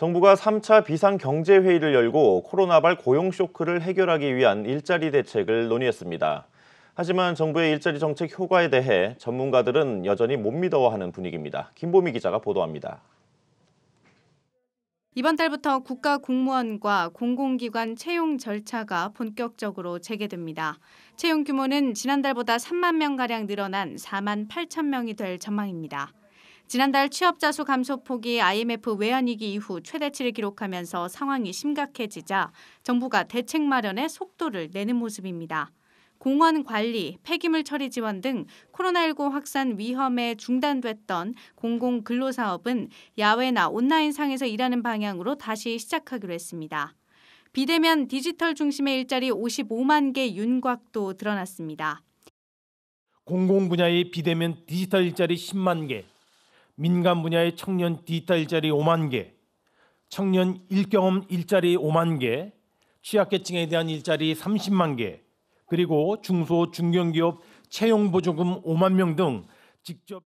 정부가 3차 비상경제회의를 열고 코로나발 고용 쇼크를 해결하기 위한 일자리 대책을 논의했습니다. 하지만 정부의 일자리 정책 효과에 대해 전문가들은 여전히 못 믿어하는 분위기입니다. 김보미 기자가 보도합니다. 이번 달부터 국가 공무원과 공공기관 채용 절차가 본격적으로 재개됩니다. 채용 규모는 지난달보다 3만 명가량 늘어난 4만 8천 명이 될 전망입니다. 지난달 취업자 수 감소폭이 IMF 외환위기 이후 최대치를 기록하면서 상황이 심각해지자 정부가 대책 마련에 속도를 내는 모습입니다. 공원 관리, 폐기물 처리 지원 등 코로나19 확산 위험에 중단됐던 공공 근로 사업은 야외나 온라인상에서 일하는 방향으로 다시 시작하기로 했습니다. 비대면 디지털 중심의 일자리 55만 개 윤곽도 드러났습니다. 공공 분야의 비대면 디지털 일자리 10만 개, 민간 분야의 청년 디지털 일자리 5만 개, 청년 일경험 일자리 5만 개, 취약계층에 대한 일자리 30만 개, 그리고 중소 중견기업 채용 보조금 5만 명 등 직접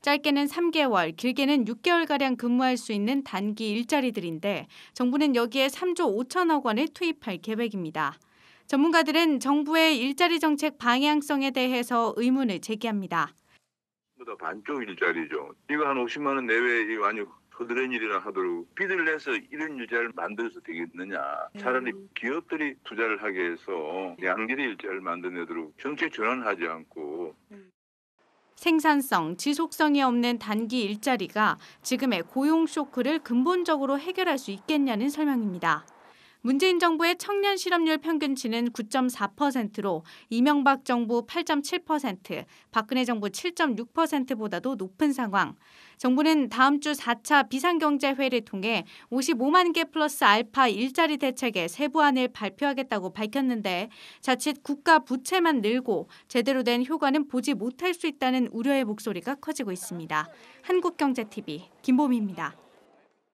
짧게는 3개월, 길게는 6개월가량 근무할 수 있는 단기 일자리들인데 정부는 여기에 3조 5천억 원을 투입할 계획입니다. 전문가들은 정부의 일자리 정책 방향성에 대해서 의문을 제기합니다. 월급다 반쪽 일자리죠. 이거 한 50만 원 내외 이 아니 허드렛 일이나 하도록 빚을 내서 이런 일자리를 만들어서 되겠느냐. 음. 차라리 기업들이 투자를 하게 해서 양질의 일자리를 만들어내도록 정책 전환하지 않고 생산성, 지속성이 없는 단기 일자리가 지금의 고용 쇼크를 근본적으로 해결할 수 있겠냐는 설명입니다. 문재인 정부의 청년 실업률 평균치는 9.4%로 이명박 정부 8.7%, 박근혜 정부 7.6%보다도 높은 상황. 정부는 다음 주 4차 비상경제회의를 통해 55만 개 플러스 알파 일자리 대책의 세부안을 발표하겠다고 밝혔는데 자칫 국가 부채만 늘고 제대로 된 효과는 보지 못할 수 있다는 우려의 목소리가 커지고 있습니다. 한국경제TV 김보미입니다.